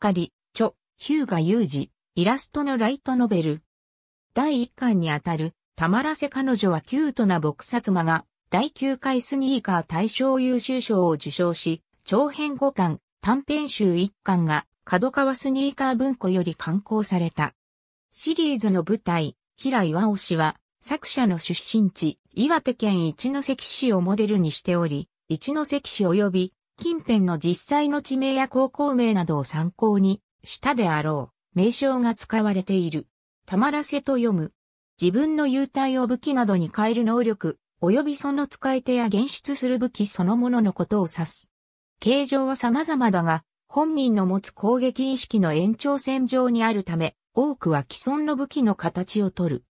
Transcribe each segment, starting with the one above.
光、著、ヒューガユージ、イラストのライトノベル。第1巻にあたる、たまらせ彼女はキュートな撲殺魔が、第9回スニーカー大賞優秀賞を受賞し、長編5巻、短編集1巻が、角川スニーカー文庫より刊行された。シリーズの舞台、平岩尾氏は、作者の出身地、岩手県一関市をモデルにしており、一関市及び近辺の実際の地名や高校名などを参考にしたであろう名称が使われている。たまらせと読む。自分の幽体を武器などに変える能力、及びその使い手や現出する武器そのもののことを指す。形状は様々だが、本人の持つ攻撃意識の延長線上にあるため、多くは既存の武器の形をとる。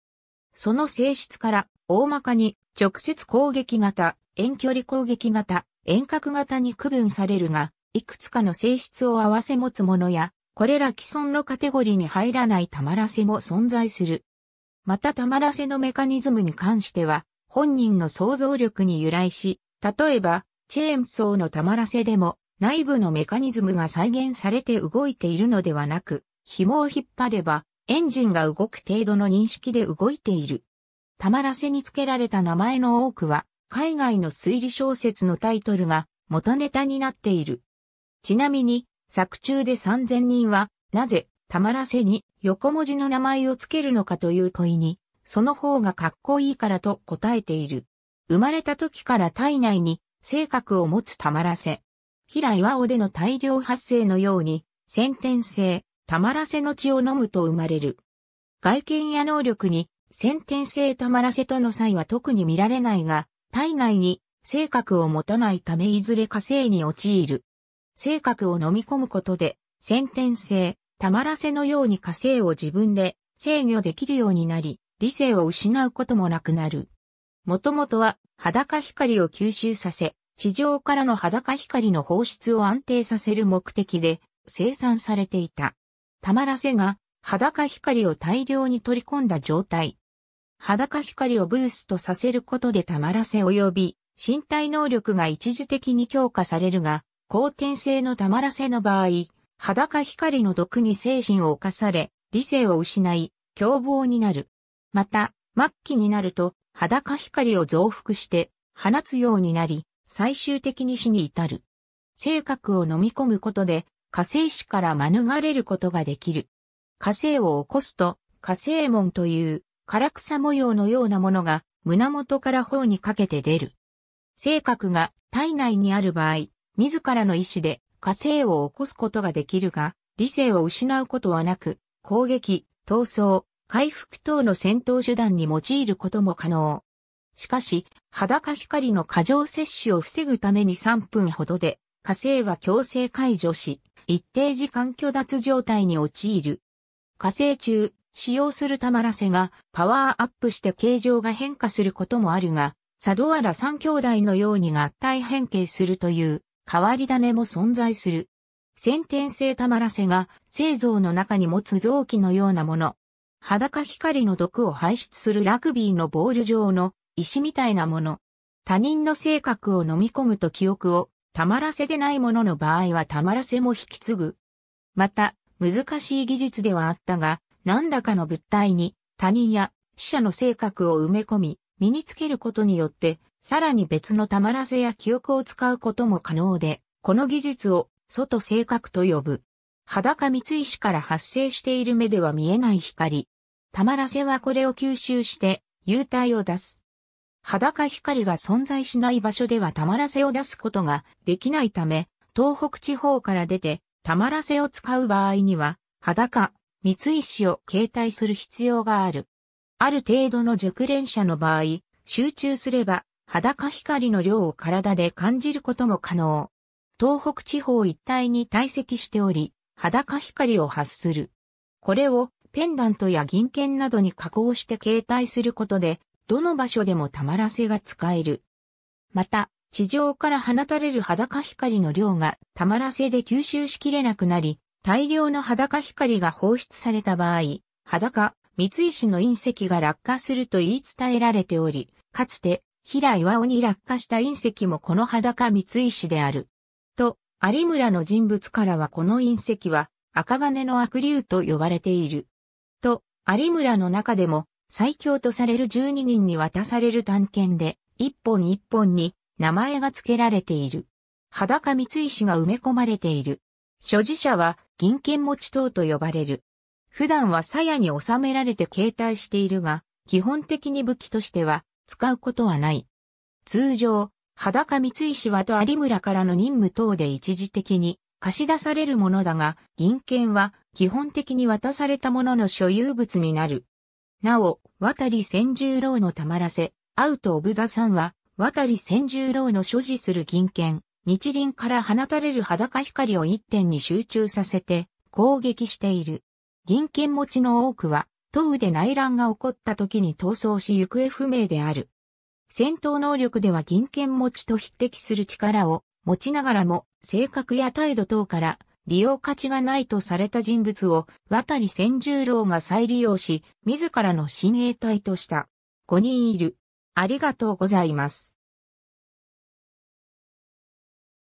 その性質から、大まかに直接攻撃型、遠距離攻撃型、遠隔型に区分されるが、いくつかの性質を合わせ持つものや、これら既存のカテゴリーに入らないたまらせも存在する。またたまらせのメカニズムに関しては、本人の想像力に由来し、例えば、チェーンソーのたまらせでも、内部のメカニズムが再現されて動いているのではなく、紐を引っ張れば、エンジンが動く程度の認識で動いている。たまらせにつけられた名前の多くは、海外の推理小説のタイトルが元ネタになっている。ちなみに、作中で3000人は、なぜ、たまらせに横文字の名前をつけるのかという問いに、その方がかっこいいからと答えている。生まれた時から体内に性格を持つたまらせ。平岩尾での大量発生のように、先天性、たまらせの血を飲むと生まれる。外見や能力に先天性たまらせとの際は特に見られないが、体内に性格を持たないためいずれ火星に陥る。性格を飲み込むことで、先天性、たまらせのように火星を自分で制御できるようになり、理性を失うこともなくなる。もともとは裸光を吸収させ、地上からの裸光の放出を安定させる目的で生産されていた。たまらせが裸光を大量に取り込んだ状態裸光をブーストさせることでたまらせ及び、身体能力が一時的に強化されるが、後天性のたまらせの場合、裸光の毒に精神を侵され、理性を失い、凶暴になる。また、末期になると、裸光を増幅して、放つようになり、最終的に死に至る。性格を飲み込むことで、火星死から免れることができる。火星を起こすと、火星門という唐草模様のようなものが胸元から頬にかけて出る。性格が体内にある場合、自らの意志で火星を起こすことができるが、理性を失うことはなく、攻撃、闘争、回復等の戦闘手段に用いることも可能。しかし、裸光の過剰摂取を防ぐために3分ほどで、火星は強制解除し、一定時間虚脱状態に陥る。火星中、使用するたまらせがパワーアップして形状が変化することもあるが、佐ア原三兄弟のように合体変形するという変わり種も存在する。先天性たまらせが製造の中に持つ臓器のようなもの。裸光の毒を排出するラグビーのボール状の石みたいなもの。他人の性格を飲み込むと記憶をたまらせでないものの場合はたまらせも引き継ぐ。また、難しい技術ではあったが、何らかの物体に他人や死者の性格を埋め込み、身につけることによって、さらに別のたまらせや記憶を使うことも可能で、この技術を外性格と呼ぶ。裸三石から発生している目では見えない光。たまらせはこれを吸収して、幽体を出す。裸光が存在しない場所ではたまらせを出すことができないため、東北地方から出て、たまらせを使う場合には、裸三石を携帯する必要がある。ある程度の熟練者の場合、集中すれば裸光の量を体で感じることも可能。東北地方一帯に堆積しており、裸光を発する。これをペンダントや銀券などに加工して携帯することで、どの場所でもたまらせが使える。また、地上から放たれる裸光の量がたまらせで吸収しきれなくなり、大量の裸光が放出された場合、裸、三石の隕石が落下すると言い伝えられており、かつて、平岩尾に落下した隕石もこの裸三石である。と、有村の人物からはこの隕石は赤金の悪竜と呼ばれている。と、有村の中でも最強とされる12人に渡される探検で、一本一本に名前が付けられている。裸三石が埋め込まれている。所持者は銀剣持ち等と呼ばれる。普段は鞘に収められて携帯しているが、基本的に武器としては使うことはない。通常、裸三石和と有村からの任務等で一時的に貸し出されるものだが、銀券は基本的に渡されたものの所有物になる。なお、渡り千十郎のたまらせ、アウト・オブ・ザ・サンは、渡り千十郎の所持する銀券、日輪から放たれる裸光を一点に集中させて攻撃している。銀剣持ちの多くは、東雨で内乱が起こった時に逃走し行方不明である。戦闘能力では銀剣持ちと匹敵する力を持ちながらも性格や態度等から利用価値がないとされた人物を渡り千十郎が再利用し、自らの親衛隊とした。5人いる。ありがとうございます。